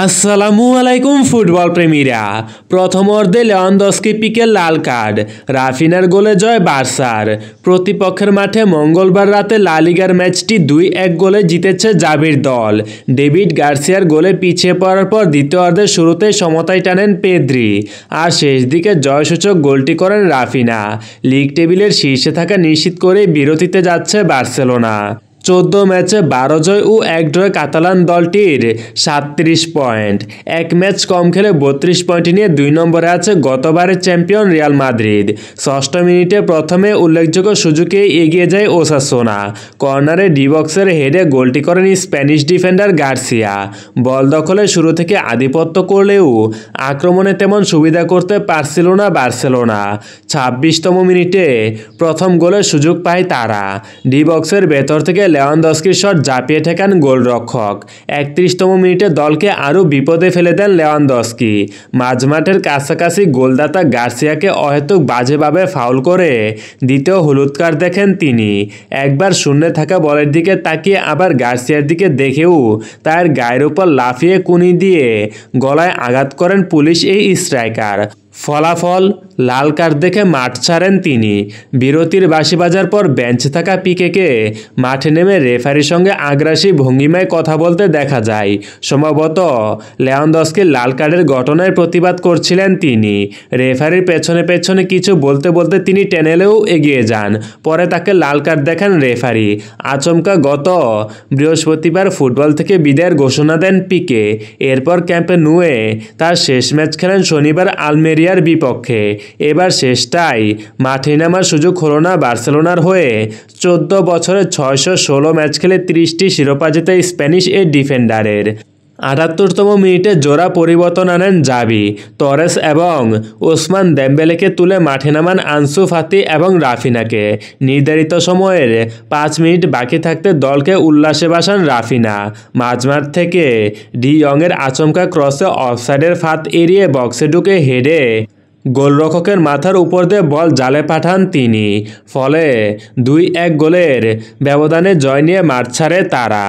আসসালামু আলাইকুম ফুটবল প্রেমীরা প্রথম অর্ধে লেওয়ান্দস্কি পিকে লাল কার্ড রাফিনার গোলে জয় বার্সার প্রতিপক্ষের মাঠে মঙ্গলবার রাতে লালিগার ম্যাচটি দুই এক গোলে জিতেছে জাবির দল ডেভিড গার্সিয়ার গোলে পিছিয়ে পড়ার পর দ্বিতীয় অর্ধের শুরুতেই সমতায় টানেন পেদ্রি আর শেষ দিকে জয়সূচক গোলটি করেন রাফিনা লিগ টেবিলের শীর্ষে থাকা নিশ্চিত করে বিরতিতে যাচ্ছে বার্সেলোনা চোদ্দ ম্যাচে বারো জয় ও এক ড্রয় কাতালান দলটির সাতত্রিশ পয়েন্ট এক ম্যাচ কম খেলে বত্রিশ পয়েন্ট নিয়ে দুই নম্বরে আছে গতবারের চ্যাম্পিয়ন রিয়াল মাদ্রিদ ষষ্ঠ মিনিটে প্রথমে উল্লেখযোগ্য সুযোগে এগিয়ে যায় ওসাসোনা কর্নারে ডিবক্সের হেডে গোলটি করেন স্প্যানিশ ডিফেন্ডার গার্সিয়া বল দখলে শুরু থেকে আধিপত্য করলেও আক্রমণে তেমন সুবিধা করতে পারছিল না বার্সেলোনা ছাব্বিশতম মিনিটে প্রথম গোলের সুযোগ পায় তারা ডিবক্সের ভেতর থেকে লেওয়ানদস্কির জাপিয়ে ঠেকান গোলরক্ষক একত্রিশতম মিনিটে দলকে আরও বিপদে ফেলে দেন লেওয়ানদস্কি মাঝমাঠের কাছাকাছি গোলদাতা গার্সিয়াকে অহেতুক বাজেভাবে ফাউল করে দ্বিতীয় হলুদ কার্ড দেখেন তিনি একবার শূন্যে থাকা বলের দিকে তাকিয়ে আবার গার্সিয়ার দিকে দেখেও তার গায়ের উপর লাফিয়ে কুনি দিয়ে গলায় আঘাত করেন পুলিশ এই স্ট্রাইকার ফলাফল লাল কার্ড দেখে মাঠ ছাড়েন তিনি বিরতির বাসি বাজার পর বেঞ্চ থাকা পিকেকে মাঠে নেমে রেফারির সঙ্গে আগ্রাসী ভঙ্গিমায় কথা বলতে দেখা যায় সম্ভবত লেওয়ানদসকে লাল কার্ডের ঘটনায় প্রতিবাদ করছিলেন তিনি রেফারির পেছনে পেছনে কিছু বলতে বলতে তিনি টেনেলেও এগিয়ে যান পরে তাকে লাল কার্ড দেখান রেফারি আচমকা গত বৃহস্পতিবার ফুটবল থেকে বিদায়ের ঘোষণা দেন পিকে এরপর ক্যাম্পে নুয়ে তার শেষ ম্যাচ খেলেন শনিবার আলমেরিয়া সেভিয়ার বিপক্ষে এবার শেষটাই মাঠে নামার সুযোগ হলো না বার্সেলোনার হয়ে চোদ্দ বছরে ছয়শো ষোলো ম্যাচ খেলে ত্রিশটি শিরোপা জেতে স্প্যানিশ এ ডিফেন্ডারের আটাত্তরতম মিনিটে জোড়া পরিবর্তন আনেন জাবি তরেস এবং ওসমান দেম্বেলেকে তুলে মাঠে নামান আনসু ফাতি এবং রাফিনাকে নির্ধারিত সময়ের পাঁচ মিনিট বাকি থাকতে দলকে উল্লাসে বাসান রাফিনা মাঝমাঠ থেকে ডি ইয়ংয়ের আচমকা ক্রসে অফসাইডের ফাত এড়িয়ে বক্সে ঢুকে হেডে গোলরক্ষকের মাথার উপর দিয়ে বল জালে পাঠান তিনি ফলে দুই এক গোলের ব্যবধানে জয় নিয়ে মাঠ ছাড়ে তারা